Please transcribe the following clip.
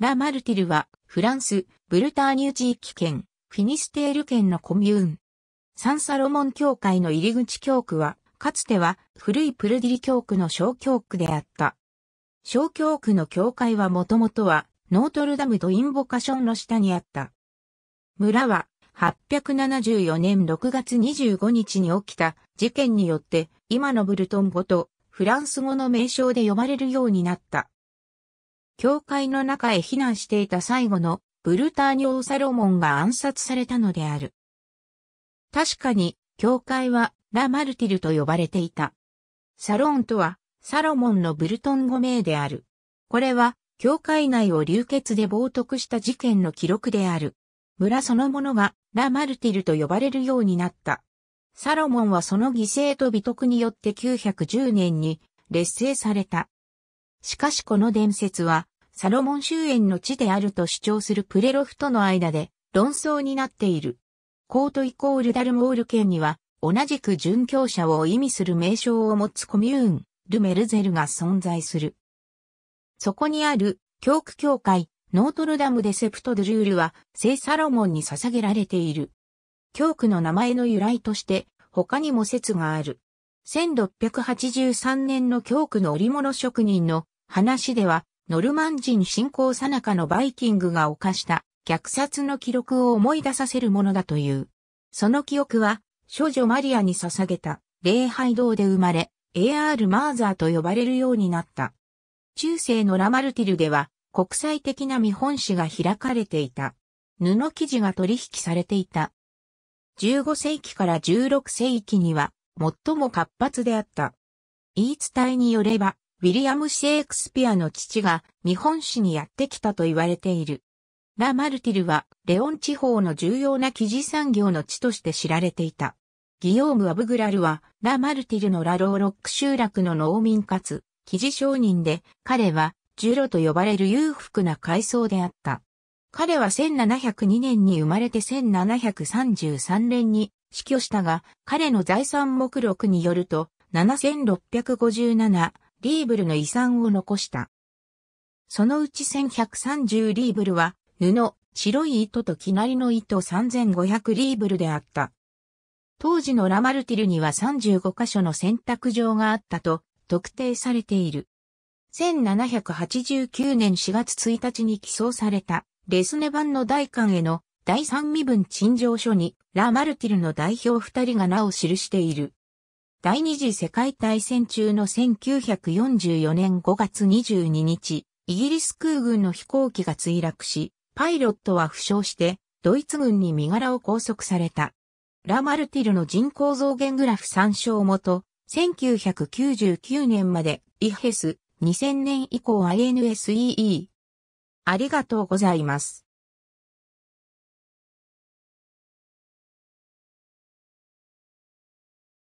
ラ・マルティルは、フランス、ブルターニュ地域圏、フィニステール県のコミューン。サンサロモン教会の入り口教区は、かつては古いプルディリ教区の小教区であった。小教区の教会はもともとは、ノートルダムとインボカションの下にあった。村は、874年6月25日に起きた事件によって、今のブルトン語とフランス語の名称で呼ばれるようになった。教会の中へ避難していた最後のブルターニョ王サロモンが暗殺されたのである。確かに、教会はラ・マルティルと呼ばれていた。サロンとは、サロモンのブルトン語名である。これは、教会内を流血で冒涜した事件の記録である。村そのものがラ・マルティルと呼ばれるようになった。サロモンはその犠牲と美徳によって910年に劣勢された。しかしこの伝説は、サロモン終焉の地であると主張するプレロフとの間で論争になっている。コートイコールダルモール県には、同じく殉教者を意味する名称を持つコミューン、ルメルゼルが存在する。そこにある、教区教会、ノートルダムデセプト・ドゥルールは、聖サロモンに捧げられている。教区の名前の由来として、他にも説がある。1683年の教区の織物職人の話では、ノルマン人侵攻さなかのバイキングが犯した虐殺の記録を思い出させるものだという。その記憶は、少女マリアに捧げた礼拝堂で生まれ、AR マーザーと呼ばれるようになった。中世のラマルティルでは、国際的な見本紙が開かれていた。布生地が取引されていた。15世紀から16世紀には、最も活発であった。言い伝えによれば、ウィリアム・シェイクスピアの父が日本史にやってきたと言われている。ラ・マルティルは、レオン地方の重要な生地産業の地として知られていた。ギヨーム・アブグラルは、ラ・マルティルのラローロック集落の農民かつ、生地商人で、彼は、ジュロと呼ばれる裕福な階層であった。彼は1702年に生まれて1733年に死去したが、彼の財産目録によると、7657リーブルの遺産を残した。そのうち1130リーブルは、布、白い糸と生成の糸3500リーブルであった。当時のラマルティルには35カ所の選択場があったと特定されている。1789年4月1日に起草されたレスネ版の大官への第三身分陳情書に、ラ・マルティルの代表二人が名を記している。第二次世界大戦中の1944年5月22日、イギリス空軍の飛行機が墜落し、パイロットは負傷して、ドイツ軍に身柄を拘束された。ラ・マルティルの人口増減グラフ参照元、1999年まで、イヘス、2000年以降 i n s e e ありがとうございます。